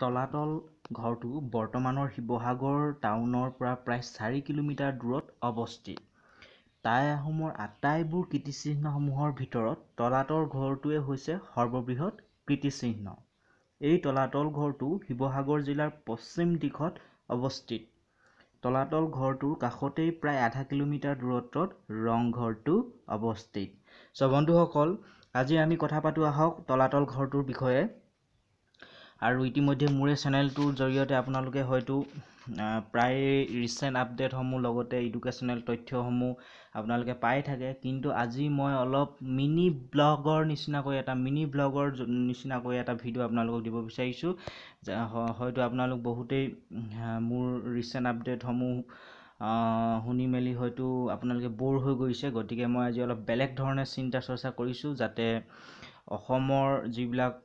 তলাতল ঘৰটো বৰ্তমানৰ শিৱসাগৰ টাউনৰ পৰা প্ৰায় চাৰি কিলোমিটাৰ দূৰত অৱস্থিত টাই আহোমৰ আটাইবোৰ কীৰ্তিচিহ্নসমূহৰ ভিতৰত তলাতল ঘৰটোৱে হৈছে সৰ্ববৃহৎ কীৰ্তিচিহ্ন এই তলাতল ঘৰটো শিৱসাগৰ জিলাৰ পশ্চিম দিশত অৱস্থিত তলাতল ঘৰটোৰ কাষতেই প্ৰায় আধা কিলোমিটাৰ দূৰত্বত ৰংঘৰটো অৱস্থিত চ' বন্ধুসকল আজি আমি কথা পাতোঁ আহক তলাতল ঘৰটোৰ বিষয়ে আৰু ইতিমধ্যে মোৰে চেনেলটোৰ জৰিয়তে আপোনালোকে হয়তো প্ৰায় ৰিচেণ্ট আপডেটসমূহ লগতে ইডুকেশ্যনেল তথ্যসমূহ আপোনালোকে পাই থাকে কিন্তু আজি মই অলপ মিনি ব্লগৰ নিচিনাকৈ এটা মিনি ব্লগৰ নিচিনাকৈ এটা ভিডিঅ' আপোনালোকক দিব বিচাৰিছোঁ হয়তো আপোনালোক বহুতেই মোৰ ৰিচেণ্ট আপডেটসমূহ শুনি মেলি হয়তো আপোনালোকে ব'ৰ হৈ গৈছে গতিকে মই আজি অলপ বেলেগ ধৰণে চিন্তা চৰ্চা কৰিছোঁ যাতে অসমৰ যিবিলাক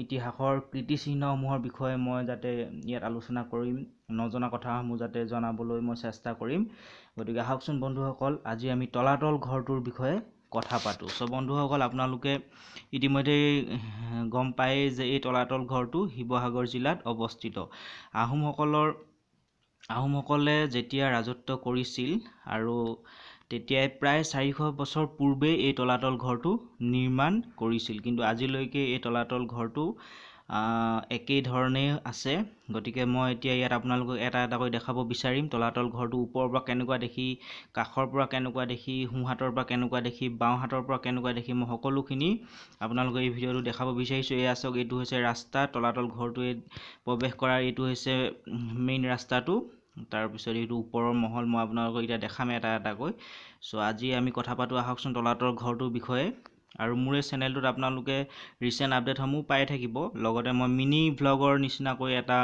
ইতিহাসৰ কীৰ্তিচিহ্নসমূহৰ বিষয়ে মই যাতে ইয়াত আলোচনা কৰিম নজনা কথাসমূহ যাতে জনাবলৈ মই চেষ্টা কৰিম গতিকে আহকচোন বন্ধুসকল আজি আমি তলাতল ঘৰটোৰ বিষয়ে কথা পাতোঁ চ' বন্ধুসকল আপোনালোকে ইতিমধ্যেই গম পায়েই যে এই তলাতল ঘৰটো শিৱসাগৰ জিলাত অৱস্থিত আহোমসকলৰ আহোমসকলে যেতিয়া ৰাজত্ব কৰিছিল আৰু তেতিয়াই প্ৰায় চাৰিশ বছৰ পূৰ্বেই এই তলাতল ঘৰটো নিৰ্মাণ কৰিছিল কিন্তু আজিলৈকে এই তলাতল ঘৰটো একেই ধৰণেই আছে গতিকে মই এতিয়া ইয়াত আপোনালোকক এটা এটাকৈ দেখাব বিচাৰিম তলাতল ঘৰটো ওপৰৰ পৰা কেনেকুৱা দেখি কাষৰ পৰা কেনেকুৱা দেখি সোঁহাতৰ পৰা কেনেকুৱা দেখি বাওঁহাতৰ পৰা কেনেকুৱা দেখি মই সকলোখিনি আপোনালোকে এই ভিডিঅ'টো দেখাব বিচাৰিছোঁ এয়া চাওক এইটো হৈছে ৰাস্তা তলাতল ঘৰটোৱে প্ৰৱেশ কৰাৰ এইটো হৈছে মেইন ৰাস্তাটো তাৰপিছত এইটো ওপৰৰ মহল মই আপোনালোকক এতিয়া দেখাম এটা এটাকৈ চ' আজি আমি কথা পাতোঁ আহকচোন তলাতৰ ঘৰটোৰ বিষয়ে আৰু মোৰ এই চেনেলটোত আপোনালোকে ৰিচেণ্ট আপডেটসমূহ পাই থাকিব লগতে মই মিনি ভ্লগৰ নিচিনাকৈ এটা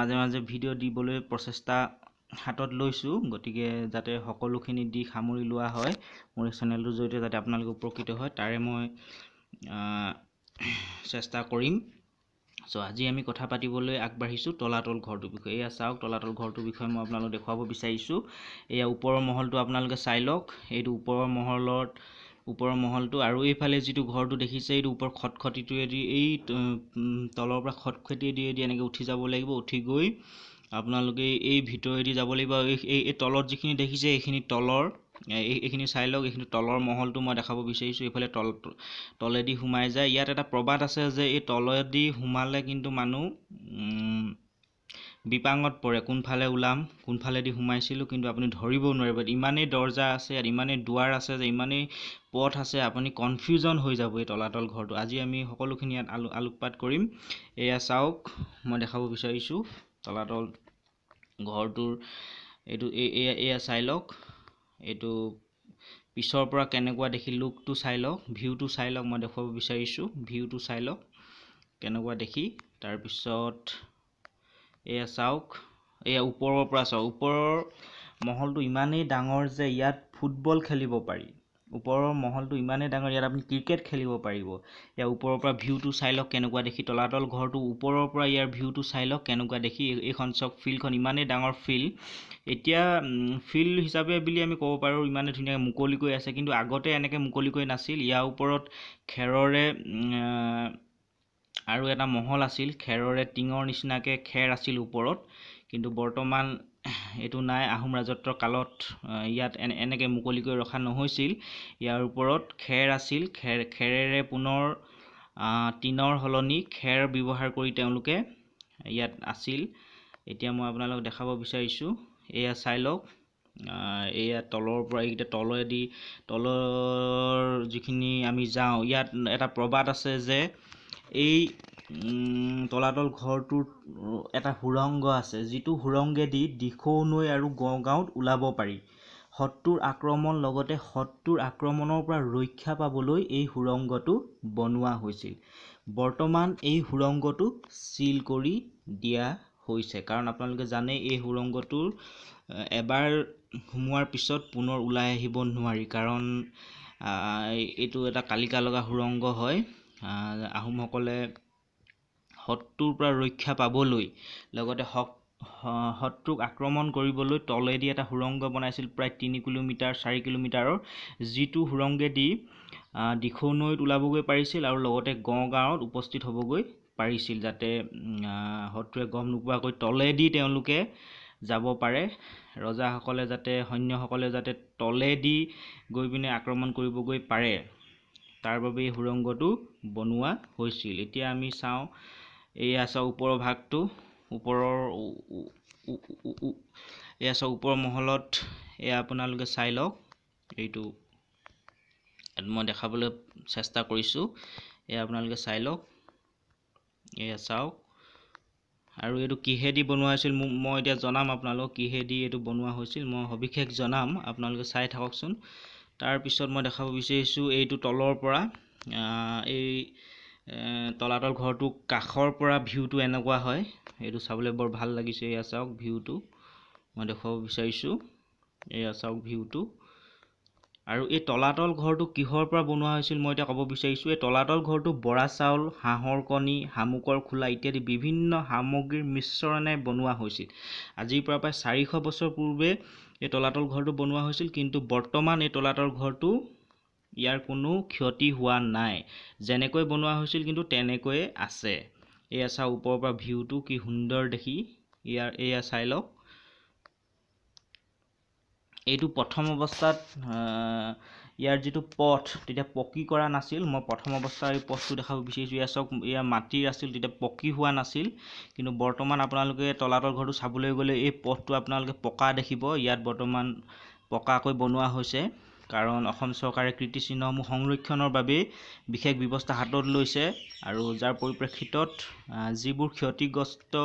মাজে মাজে ভিডিঅ' দিবলৈ প্ৰচেষ্টা হাতত লৈছোঁ গতিকে যাতে সকলোখিনি দিশ সামৰি লোৱা হয় মোৰ এই চেনেলটোৰ জৰিয়তে যাতে আপোনালোকে উপকৃত হয় তাৰে মই চেষ্টা কৰিম চ' আজি আমি কথা পাতিবলৈ আগবাঢ়িছোঁ তলাতল ঘৰটোৰ বিষয়ে এয়া চাওক তলাতল ঘৰটোৰ বিষয়ে মই আপোনালোক দেখুৱাব বিচাৰিছোঁ এয়া ওপৰৰ মহলটো আপোনালোকে চাই লওক এইটো ওপৰৰ মহলত ওপৰৰ মহলটো আৰু এইফালে যিটো ঘৰটো দেখিছে এইটো ওপৰ খটখটিটোৱেদি এই তলৰ পৰা খটখটিয়েদি এনেকৈ উঠি যাব লাগিব উঠি গৈ আপোনালোকে এই ভিতৰেদি যাব লাগিব আৰু এই তলত যিখিনি দেখিছে এইখিনি তলৰ এইখিনি চাই লওক এইখিনি তলৰ মহলটো মই দেখাব বিচাৰিছোঁ এইফালে তল তলেদি সোমাই যায় ইয়াত এটা প্ৰবাদ আছে যে এই তলেদি সোমালে কিন্তু মানুহ বিপাঙত পৰে কোনফালে ওলাম কোনফালেদি সোমাইছিলোঁ কিন্তু আপুনি ধৰিব নোৱাৰিব ইমানেই দৰ্জা আছে ইয়াত ইমানেই দুৱাৰ আছে যে ইমানেই পথ আছে আপুনি কনফিউজন হৈ যাব এই তলাতল ঘৰটো আজি আমি সকলোখিনি ইয়াত আলো আলোকপাত কৰিম এয়া চাওক মই দেখাব বিচাৰিছোঁ তলাতল ঘৰটোৰ এইটো এয়া চাই লওক এইটো পিছৰ পৰা কেনেকুৱা দেখি লুকটো চাই লওক ভিউটো চাই লওক মই দেখুৱাব বিচাৰিছোঁ ভিউটো চাই লওক কেনেকুৱা দেখি তাৰপিছত এয়া চাওক এয়া ওপৰৰ পৰা চাওক ওপৰৰ মহলটো ইমানেই ডাঙৰ যে ইয়াত ফুটবল খেলিব পাৰি ওপৰৰ মহলটো ইমানেই ডাঙৰ ইয়াত আপুনি ক্ৰিকেট খেলিব পাৰিব ইয়াৰ ওপৰৰ পৰা ভিউটো চাই লওক কেনেকুৱা দেখি তলাতল ঘৰটো ওপৰৰ পৰা ইয়াৰ ভিউটো চাই লওক কেনেকুৱা দেখি এইখন চক ফিল্ডখন ইমানেই ডাঙৰ ফিল্ড এতিয়া ফিল্ড হিচাপে বুলি আমি ক'ব পাৰোঁ ইমানেই ধুনীয়াকৈ মুকলিকৈ আছে কিন্তু আগতে এনেকৈ মুকলিকৈ নাছিল ইয়াৰ ওপৰত খেৰৰে আৰু এটা মহল আছিল খেৰৰে টিঙৰ নিচিনাকৈ খেৰ আছিল ওপৰত কিন্তু বৰ্তমান এইটো নাই আহোম ৰাজত্বৰ কালত ইয়াত এনে এনেকৈ মুকলিকৈ ৰখা নহৈছিল ইয়াৰ ওপৰত খেৰ আছিল খেৰ খেৰেৰে পুনৰ টিনৰ সলনি খেৰ ব্যৱহাৰ কৰি তেওঁলোকে ইয়াত আছিল এতিয়া মই আপোনালোকক দেখাব বিচাৰিছোঁ এয়া চাই লওক এয়া তলৰ পৰা এইকেইটা তলেদি তলৰ যিখিনি আমি যাওঁ ইয়াত এটা প্ৰবাদ আছে যে এই তলাতল ঘৰটোৰ এটা সুৰংগ আছে যিটো সুৰংগেদি দিখৌ নৈ আৰু গড়গাঁৱত ওলাব পাৰি শত্ৰুৰ আক্ৰমণ লগতে শত্ৰুৰ আক্ৰমণৰ পৰা ৰক্ষা পাবলৈ এই সুৰংগটো বনোৱা হৈছিল বৰ্তমান এই সুৰংগটো চিল কৰি দিয়া হৈছে কাৰণ আপোনালোকে জানেই এই সুৰংগটো এবাৰ সোমোৱাৰ পিছত পুনৰ ওলাই আহিব নোৱাৰি কাৰণ এইটো এটা কালিকা লগা সুৰংগ হয় আহোমসকলে শত্ৰুৰ পৰা ৰক্ষা পাবলৈ লগতে শত্ৰুক আক্ৰমণ কৰিবলৈ তলেদি এটা সুৰংগ বনাইছিল প্ৰায় তিনি কিলোমিটাৰ চাৰি কিলোমিটাৰৰ যিটো সুৰংগেদি দিখৌ নৈত ওলাবগৈ পাৰিছিল আৰু লগতে গাঁৱত উপস্থিত হ'বগৈ পাৰিছিল যাতে শত্ৰুৱে গম নোপোৱাকৈ তলেদি তেওঁলোকে যাব পাৰে ৰজাসকলে যাতে সৈন্যসকলে যাতে তলেদি গৈ পিনে আক্ৰমণ কৰিবগৈ পাৰে তাৰ বাবে এই সুৰংগটো বনোৱা হৈছিল এতিয়া আমি চাওঁ এয়া চাওক ওপৰৰ ভাগটো ওপৰৰ এয়া চাওক ওপৰৰ মহলত এয়া আপোনালোকে চাই লওক এইটো মই দেখাবলৈ চেষ্টা কৰিছোঁ এয়া আপোনালোকে চাই লওক এয়া চাওক আৰু এইটো কিহেদি বনোৱা হৈছিল মই এতিয়া জনাম আপোনালোকক কিহেদি এইটো বনোৱা হৈছিল মই সবিশেষ জনাম আপোনালোকে চাই থাককচোন তাৰপিছত মই দেখাব বিচাৰিছোঁ এইটো তলৰ পৰা এই তলাতল ঘৰটো কাষৰ পৰা ভিউটো এনেকুৱা হয় এইটো চাবলৈ বৰ ভাল লাগিছে এয়া চাওক ভিউটো মই দেখুৱাব বিচাৰিছোঁ এয়া চাওক ভিউটো আৰু এই তলাতল ঘৰটো কিহৰ পৰা বনোৱা হৈছিল মই এতিয়া ক'ব বিচাৰিছোঁ এই তলাতল ঘৰটো বৰা চাউল হাঁহৰ কণী শামুকৰ খোলা ইত্যাদি বিভিন্ন সামগ্ৰীৰ মিশ্ৰণে বনোৱা হৈছিল আজিৰ পৰা প্ৰায় চাৰিশ বছৰ পূৰ্বে এই তলাতল ঘৰটো বনোৱা হৈছিল কিন্তু বৰ্তমান এই তলাতল ঘৰটো ইয়াৰ কোনো ক্ষতি হোৱা নাই যেনেকৈ বনোৱা হৈছিল কিন্তু তেনেকৈয়ে আছে এয়া চাওক ওপৰৰ পৰা ভিউটো কি সুন্দৰ দেখি ইয়াৰ এয়া চাই লওক এইটো প্ৰথম অৱস্থাত ইয়াৰ যিটো পথ তেতিয়া পকী কৰা নাছিল মই প্ৰথম অৱস্থাত এই পথটো দেখাব বিচাৰিছোঁ ইয়াৰ চাওক ইয়াৰ মাটিৰ আছিল তেতিয়া পকী হোৱা নাছিল কিন্তু বৰ্তমান আপোনালোকে তলাতল ঘৰটো চাবলৈ গ'লে এই পথটো আপোনালোকে পকা দেখিব ইয়াত বৰ্তমান পকাকৈ বনোৱা হৈছে কাৰণ অসম চৰকাৰে কীৰ্তিচিহ্নসমূহ সংৰক্ষণৰ বাবেই বিশেষ ব্যৱস্থা হাতত লৈছে আৰু যাৰ পৰিপ্ৰেক্ষিতত যিবোৰ ক্ষতিগ্ৰস্ত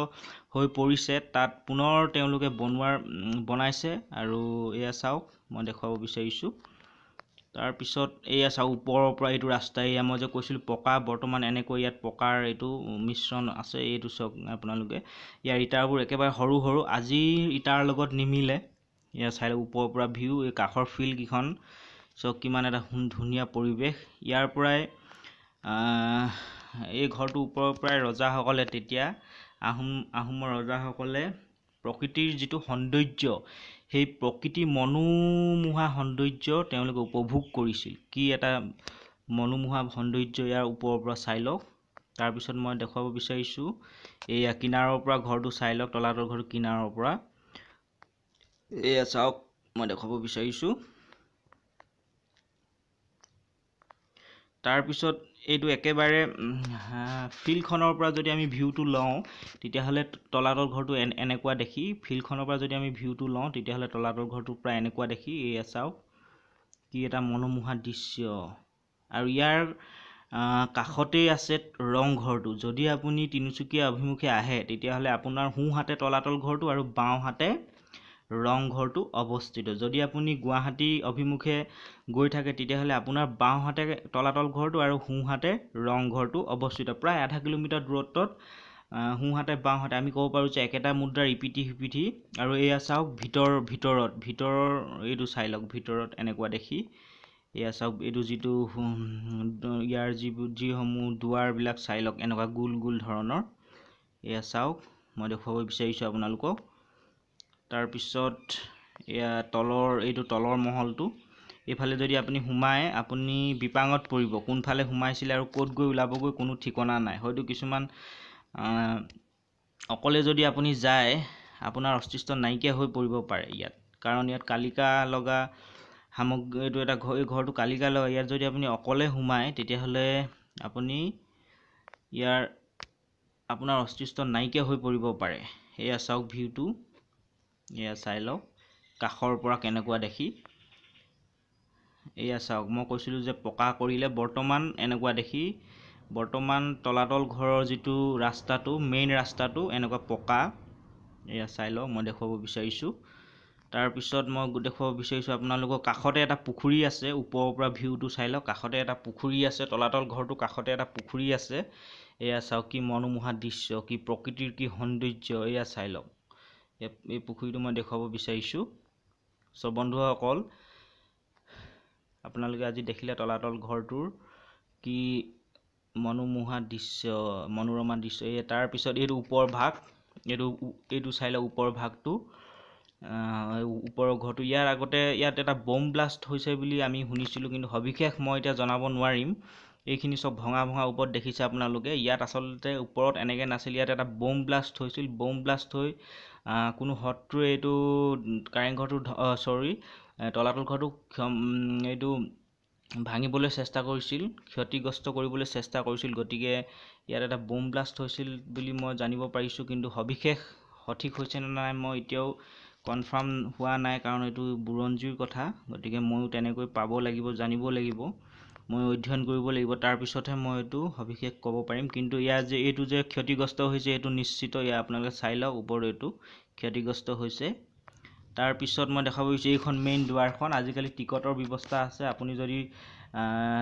হৈ পৰিছে তাত পুনৰ তেওঁলোকে বনোৱাৰ বনাইছে আৰু এয়া চাওক মই দেখুৱাব বিচাৰিছোঁ তাৰপিছত এয়া চাওক ওপৰৰ পৰা এইটো ৰাস্তা এয়া মই যে কৈছিলোঁ পকা বৰ্তমান এনেকৈ ইয়াত পকাৰ এইটো মিশ্ৰণ আছে এইটো চাওক আপোনালোকে ইয়াৰ ইটাৰবোৰ একেবাৰে সৰু সৰু আজিৰ ইটাৰ লগত নিমিলে ইয়াৰ চাই ওপৰৰ পৰা ভিউ এই কাষৰ ফিল্ডকেইখন চাওক কিমান এটা ধুনীয়া পৰিৱেশ ইয়াৰ পৰাই এই ঘৰটো ওপৰৰ পৰাই ৰজাসকলে তেতিয়া আহোম আহোমৰ ৰজাসকলে প্ৰকৃতিৰ যিটো সৌন্দৰ্য সেই প্ৰকৃতি মনোমোহা সৌন্দৰ্য তেওঁলোকে উপভোগ কৰিছিল কি এটা মনোমোহা সৌন্দৰ্য ইয়াৰ ওপৰৰ পৰা চাই লওক তাৰপিছত মই দেখুৱাব বিচাৰিছোঁ এইয়া কিনাৰৰ পৰা ঘৰটো চাই লওক তলাতল ঘৰটো কিনাৰৰ পৰা এয়া চাওক মই দেখুৱাব বিচাৰিছোঁ তাৰপিছত এইটো একেবাৰে ফিল্ডখনৰ পৰা যদি আমি ভিউটো লওঁ তেতিয়াহ'লে তলাতল ঘৰটো এনেকুৱা দেখি ফিল্ডখনৰ পৰা যদি আমি ভিউটো লওঁ তেতিয়াহ'লে তলাতল ঘৰটো প্ৰায় এনেকুৱা দেখি এয়া চাওক কি এটা মনোমোহা দৃশ্য আৰু ইয়াৰ কাষতেই আছে ৰংঘৰটো যদি আপুনি তিনিচুকীয়া অভিমুখে আহে তেতিয়াহ'লে আপোনাৰ সোঁহাতে তলাতল ঘৰটো আৰু বাওঁহাতে ৰংঘৰটো অৱস্থিত যদি আপুনি গুৱাহাটী অভিমুখে গৈ থাকে তেতিয়াহ'লে আপোনাৰ বাওঁহাতে তলাতল ঘৰটো আৰু সোঁহাতে ৰংঘৰটো অৱস্থিত প্ৰায় আধা কিলোমিটাৰ দূৰত্বত সোঁহাতে বাওঁহাতে আমি ক'ব পাৰোঁ যে একেটা মুদ্ৰাৰ ইপিঠি সিপিঠি আৰু এয়া চাওক ভিতৰ ভিতৰত ভিতৰৰ এইটো চাই লওক ভিতৰত এনেকুৱা দেখি এয়া চাওক এইটো যিটো ইয়াৰ যিবোৰ যিসমূহ দুৱাৰবিলাক চাই লওক এনেকুৱা গোল গোল ধৰণৰ এয়া চাওক মই দেখুৱাব বিচাৰিছোঁ আপোনালোকক তাৰপিছত এয়া তলৰ এইটো তলৰ মহলটো এইফালে যদি আপুনি সোমায় আপুনি বিপাঙত পৰিব কোনফালে সোমাইছিলে আৰু ক'ত গৈ ওলাবগৈ কোনো ঠিকনা নাই হয়তো কিছুমান অকলে যদি আপুনি যায় আপোনাৰ অস্তিত্ব নাইকিয়া হৈ পৰিব পাৰে ইয়াত কাৰণ ইয়াত কালিকা লগা সামগ্ৰী এইটো এটা ঘৰ এই ঘৰটো কালিকা লগা ইয়াত যদি আপুনি অকলে সোমায় তেতিয়াহ'লে আপুনি ইয়াৰ আপোনাৰ অস্তিত্ব নাইকিয়া হৈ পৰিব পাৰে সেয়া চাওক ভিউটো এয়া চাই লওক কাষৰ পৰা কেনেকুৱা দেখি এয়া চাওক মই কৈছিলোঁ যে পকা কৰিলে বৰ্তমান এনেকুৱা দেখি বৰ্তমান তলাতল ঘৰৰ যিটো ৰাস্তাটো মেইন ৰাস্তাটো এনেকুৱা পকা এয়া চাই লওক মই দেখুৱাব বিচাৰিছোঁ তাৰপিছত মই দেখুৱাব বিচাৰিছোঁ আপোনালোকৰ কাষতে এটা পুখুৰী আছে ওপৰৰ পৰা ভিউটো চাই লওক কাষতে এটা পুখুৰী আছে তলাতল ঘৰটো কাষতে এটা পুখুৰী আছে এয়া চাওক কি মনোমোহা দৃশ্য কি প্ৰকৃতিৰ কি সৌন্দৰ্য এয়া চাই লওক এই পুখুৰীটো মই দেখুৱাব বিচাৰিছোঁ চ' বন্ধুসকল আপোনালোকে আজি দেখিলে তলাতল ঘৰটোৰ কি মনোমোহা দৃশ্য মনোৰমা দৃশ্য এই তাৰপিছত এইটো ওপৰ ভাগ এইটো এইটো চাই লওক ওপৰ ভাগটো ওপৰৰ ঘৰটো ইয়াৰ আগতে ইয়াত এটা বম ব্লাষ্ট হৈছে বুলি আমি শুনিছিলোঁ কিন্তু সবিশেষ মই এতিয়া জনাব নোৱাৰিম এইখিনি সব ভঙা ভঙা ওপৰত দেখিছে আপোনালোকে ইয়াত আচলতে ওপৰত এনেকৈ নাছিল ইয়াত এটা বোম ব্লাষ্ট হৈছিল বোম ব্লাষ্ট হৈ কোনো শত্ৰুৱে এইটো কাৰেংঘৰটো চৰি তলাতল ঘৰটো এইটো ভাঙিবলৈ চেষ্টা কৰিছিল ক্ষতিগ্ৰস্ত কৰিবলৈ চেষ্টা কৰিছিল গতিকে ইয়াত এটা বোম ব্লাষ্ট হৈছিল বুলি মই জানিব পাৰিছোঁ কিন্তু সবিশেষ সঠিক হৈছেনে নাই মই এতিয়াও কনফাৰ্ম হোৱা নাই কাৰণ এইটো বুৰঞ্জীৰ কথা গতিকে ময়ো তেনেকৈ পাব লাগিব জানিব লাগিব মই অধ্যয়ন কৰিব লাগিব তাৰপিছতহে মই এইটো সবিশেষ ক'ব পাৰিম কিন্তু ইয়াৰ যে এইটো যে ক্ষতিগ্ৰস্ত হৈছে এইটো নিশ্চিত ইয়াৰ আপোনালোকে চাই লওক ওপৰত এইটো ক্ষতিগ্ৰস্ত হৈছে তাৰপিছত মই দেখাব বিচাৰিছোঁ এইখন মেইন দুৱাৰখন আজিকালি টিকটৰ ব্যৱস্থা আছে আপুনি যদি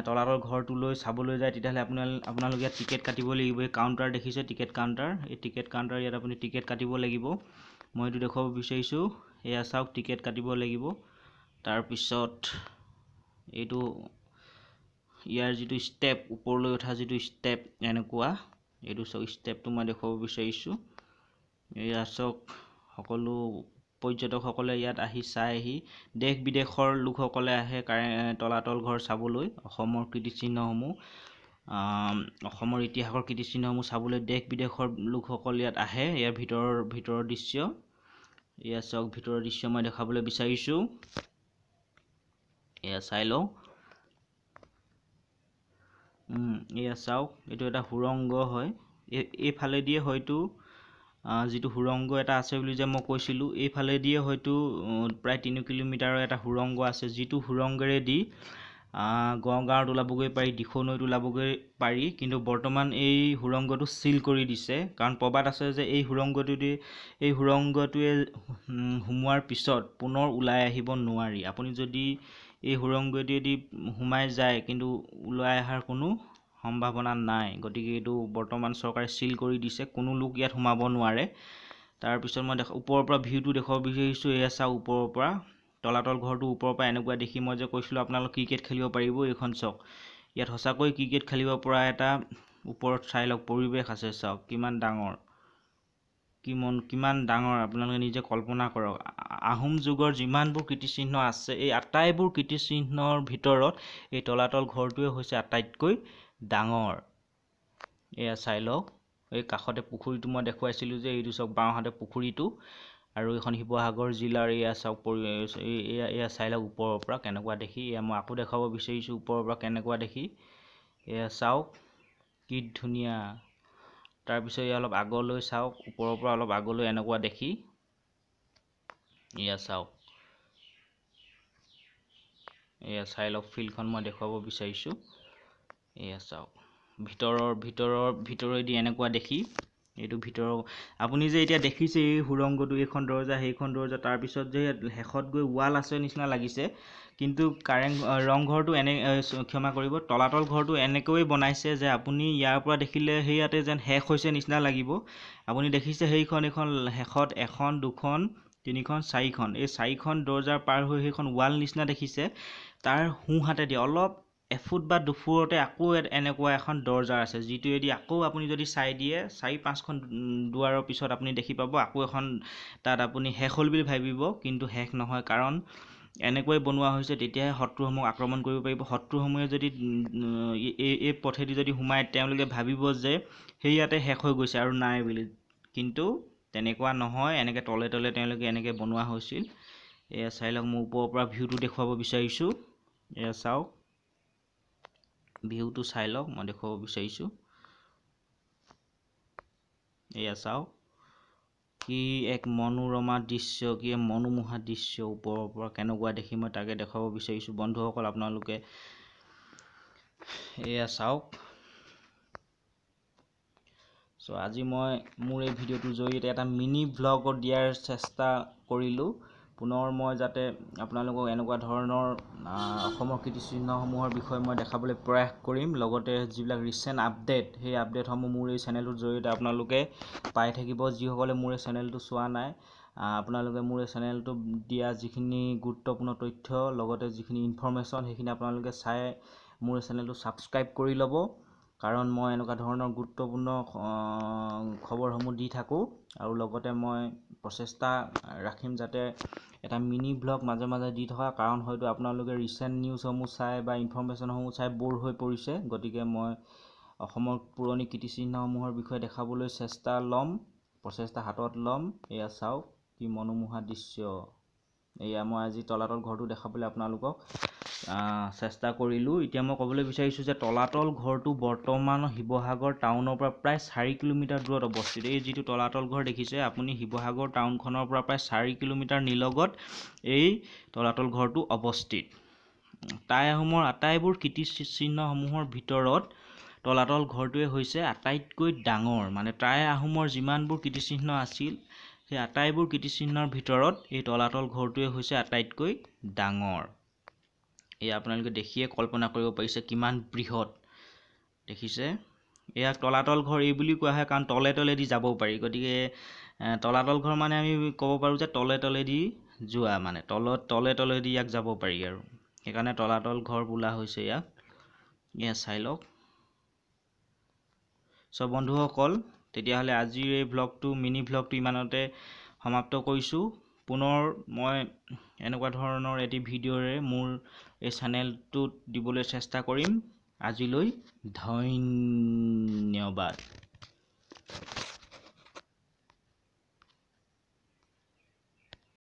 তলাতৰ লৈ চাবলৈ যায় তেতিয়াহ'লে আপোনাল আপোনালোকে ইয়াত টিকেট কাটিব লাগিব এই কাউণ্টাৰ দেখিছে টিকেট কাউণ্টাৰ এই টিকেট কাউণ্টাৰ ইয়াত আপুনি টিকেট কাটিব লাগিব মই এইটো দেখুৱাব বিচাৰিছোঁ এয়া চাওক টিকেট কাটিব লাগিব তাৰপিছত এইটো ইয়াৰ যিটো ষ্টেপ ওপৰলৈ উঠা যিটো ষ্টেপ এনেকুৱা এইটো চাওক ষ্টেপটো মই দেখুৱাব বিচাৰিছোঁ এয়া চাওক সকলো পৰ্যটকসকলে ইয়াত আহি চাইহি দেশ বিদেশৰ লোকসকলে আহে কাৰে তলাতল ঘৰ চাবলৈ অসমৰ কীৰ্তিচিহ্নসমূহ অসমৰ ইতিহাসৰ কীৰ্তিচিহ্নসমূহ চাবলৈ দেশ বিদেশৰ লোকসকল ইয়াত আহে ইয়াৰ ভিতৰৰ ভিতৰৰ দৃশ্য ইয়াত চাওক ভিতৰৰ দৃশ্য মই দেখাবলৈ বিচাৰিছোঁ এয়া চাই লওঁ এয়া চাওক এইটো এটা সুৰংগ হয় এইফালেদিয়ে হয়তো যিটো সুৰংগ এটা আছে বুলি যে মই কৈছিলোঁ এইফালেদিয়ে হয়তো প্ৰায় তিনি কিলোমিটাৰৰ এটা সুৰংগ আছে যিটো সুৰংগেৰেদি গড়গাঁৱত ওলাবগৈ পাৰি দিখৌ নৈত ওলাবগৈ পাৰি কিন্তু বৰ্তমান এই সুৰংগটো চিল কৰি দিছে কাৰণ প্ৰবাদ আছে যে এই সুৰংগটো দি এই সুৰংগটোৱে সোমোৱাৰ পিছত পুনৰ ওলাই আহিব নোৱাৰি আপুনি যদি এই সুৰংগটোৱেদি সোমাই যায় কিন্তু ওলাই অহাৰ কোনো সম্ভাৱনা নাই গতিকে এইটো বৰ্তমান চৰকাৰে চিল কৰি দিছে কোনো লোক ইয়াত সোমাব নোৱাৰে তাৰপিছত মই দেখা ওপৰৰ পৰা ভিউটো দেখুৱাব বিচাৰিছোঁ এয়া চাওক ওপৰৰ পৰা তলাতল ঘৰটো ওপৰৰ পৰা এনেকুৱা দেখি মই যে কৈছিলোঁ আপোনালোক ক্ৰিকেট খেলিব পাৰিব এইখন চাওক ইয়াত সঁচাকৈ ক্ৰিকেট খেলিব পৰা এটা ওপৰত চাই লওক পৰিৱেশ আছে চাওক কিমান ডাঙৰ কিমান কিমান ডাঙৰ আপোনালোকে নিজে কল্পনা কৰক আহোম যুগৰ যিমানবোৰ কীৰ্তিচিহ্ন আছে এই আটাইবোৰ কীৰ্তিচিহ্নৰ ভিতৰত এই তলাতল ঘৰটোৱে হৈছে আটাইতকৈ ডাঙৰ এয়া চাই লওক এই কাষতে পুখুৰীটো মই দেখুৱাইছিলোঁ যে এইটো চাওক বাওঁহাতে পুখুৰীটো আৰু এইখন শিৱসাগৰ জিলাৰ এয়া চাওক এয়া এয়া চাই লওক ওপৰৰ পৰা কেনেকুৱা দেখি এয়া মই আকৌ দেখুৱাব বিচাৰিছোঁ ওপৰৰ পৰা কেনেকুৱা দেখি এয়া চাওক কি ধুনীয়া তাৰপিছত ইয়াৰ অলপ আগলৈ চাওক ওপৰৰ পৰা অলপ আগলৈ এনেকুৱা দেখি ইয়াত চাওক এয়া চাই লওক ফিল্ডখন মই দেখুৱাব বিচাৰিছোঁ এয়া চাওক ভিতৰৰ ভিতৰৰ ভিতৰেদি এনেকুৱা দেখি এইটো ভিতৰৰ আপুনি যে এতিয়া দেখিছে এই সুৰংগটো এইখন দৰ্জা সেইখন দৰজা তাৰপিছত যে শেষত গৈ ৱাল আছে নিচিনা লাগিছে কিন্তু কাৰেং ৰংঘৰটো এনে ক্ষমা কৰিব তলাতল ঘৰটো এনেকৈ বনাইছে যে আপুনি ইয়াৰ পৰা দেখিলে সেই ইয়াতে যেন শেষ হৈছে নিচিনা লাগিব আপুনি দেখিছে সেইখন এখন শেষত এখন দুখন তিনিখন চাৰিখন এই চাৰিখন দৰজাৰ পাৰ হৈ সেইখন ৱাল নিচিনা দেখিছে তাৰ সোঁহাতে দিয়ে অলপ এফুট বা দুফুটতে আকৌ এনেকুৱা এখন দৰ্জা আছে যিটোৱেদি আকৌ আপুনি যদি চাই দিয়ে চাৰি পাঁচখন দুৱাৰৰ পিছত আপুনি দেখি পাব আকৌ এখন তাত আপুনি শেষ হ'ল বুলি ভাবিব কিন্তু শেষ নহয় কাৰণ এনেকৈ বনোৱা হৈছে তেতিয়াহে শত্ৰুসমূহক আক্ৰমণ কৰিব পাৰিব শত্ৰুসমূহে যদি এই এই পথেদি যদি সোমাই তেওঁলোকে ভাবিব যে সেই ইয়াতে শেষ হৈ গৈছে আৰু নাই বুলি কিন্তু তেনেকুৱা নহয় এনেকৈ তলে তলে তেওঁলোকে এনেকৈ বনোৱা হৈছিল এয়া চাই লওক মোৰ ওপৰৰ পৰা ভিউটো দেখুৱাব বিচাৰিছোঁ এয়া চাওক ভিউটো চাই লওক মই দেখুৱাব বিচাৰিছোঁ এয়া চাওক কি এক মনোৰমা দৃশ্য কি এক মনোমোহা দৃশ্য ওপৰৰ পৰা কেনেকুৱা দেখি মই তাকে দেখুৱাব বিচাৰিছোঁ বন্ধুসকল আপোনালোকে এয়া চাওক চ' আজি মই মোৰ এই ভিডিঅ'টোৰ জৰিয়তে এটা মিনি ব্লগত দিয়াৰ চেষ্টা কৰিলোঁ পুনৰ মই যাতে আপোনালোকক এনেকুৱা ধৰণৰ অসমৰ কীৰ্তিচিহ্নসমূহৰ বিষয়ে মই দেখাবলৈ প্ৰয়াস কৰিম লগতে যিবিলাক ৰিচেণ্ট আপডেট সেই আপডেটসমূহ মোৰ এই চেনেলটোৰ জৰিয়তে আপোনালোকে পাই থাকিব যিসকলে মোৰ এই চেনেলটো চোৱা নাই আপোনালোকে মোৰ এই চেনেলটো দিয়া যিখিনি গুৰুত্বপূৰ্ণ তথ্য লগতে যিখিনি ইনফৰ্মেশ্যন সেইখিনি আপোনালোকে চাই মোৰ চেনেলটো ছাবস্ক্ৰাইব কৰি ল'ব কাৰণ মই এনেকুৱা ধৰণৰ গুৰুত্বপূৰ্ণ খবৰসমূহ দি থাকোঁ আৰু লগতে মই প্ৰচেষ্টা ৰাখিম যাতে এটা মিনি ব্লগ মাজে মাজে দি থকা কাৰণ হয়তো আপোনালোকে ৰিচেণ্ট নিউজসমূহ চাই বা ইনফৰ্মেশ্যনসমূহ চাই ব'ৰ হৈ পৰিছে গতিকে মই অসমৰ পুৰণি কীৰ্তিচিহ্নসমূহৰ বিষয়ে দেখাবলৈ চেষ্টা ল'ম প্ৰচেষ্টা হাতত ল'ম এয়া চাওক কি মনোমোহা দৃশ্য এয়া মই আজি তলাতল ঘৰটো দেখাবলৈ আপোনালোকক চেষ্টা কৰিলোঁ এতিয়া মই ক'বলৈ বিচাৰিছোঁ যে তলাতল ঘৰটো বৰ্তমান শিৱসাগৰ টাউনৰ পৰা প্ৰায় চাৰি কিলোমিটাৰ দূৰত অৱস্থিত এই যিটো তলাতল ঘৰ দেখিছে আপুনি শিৱসাগৰ টাউনখনৰ পৰা প্ৰায় চাৰি কিলোমিটাৰ নিলগত এই তলাতল ঘৰটো অৱস্থিত টাই আহোমৰ আটাইবোৰ কীৰ্তিচিহ্নসমূহৰ ভিতৰত তলাতল ঘৰটোৱে হৈছে আটাইতকৈ ডাঙৰ মানে টাই আহোমৰ যিমানবোৰ কীৰ্তিচিহ্ন আছিল সেই আটাইবোৰ কীৰ্তিচিহ্নৰ ভিতৰত এই তলাতল ঘৰটোৱে হৈছে আটাইতকৈ ডাঙৰ এয়া আপোনালোকে দেখিয়ে কল্পনা কৰিব পাৰিছে কিমান বৃহৎ দেখিছে এয়া তলাতল ঘৰ এই বুলি কোৱা হয় কাৰণ তলে তলেদি যাবও পাৰি গতিকে তলাতল ঘৰ মানে আমি ক'ব পাৰোঁ যে তলে তলেদি যোৱা মানে তলত তলে তলেদি ইয়াক যাব পাৰি আৰু সেইকাৰণে তলাতল ঘৰ বোলা হৈছে ইয়াক এয়া চাই লওক চ' বন্ধুসকল তেতিয়াহ'লে আজিৰ এই ভ্লগটো মিনি ভ্লগটো ইমানতে সমাপ্ত কৰিছোঁ পুনৰ মই এনেকুৱা ধৰণৰ এটি ভিডিঅ'ৰে মোৰ এই চেনেলটোত দিবলৈ চেষ্টা কৰিম আজিলৈ ধন্যবাদ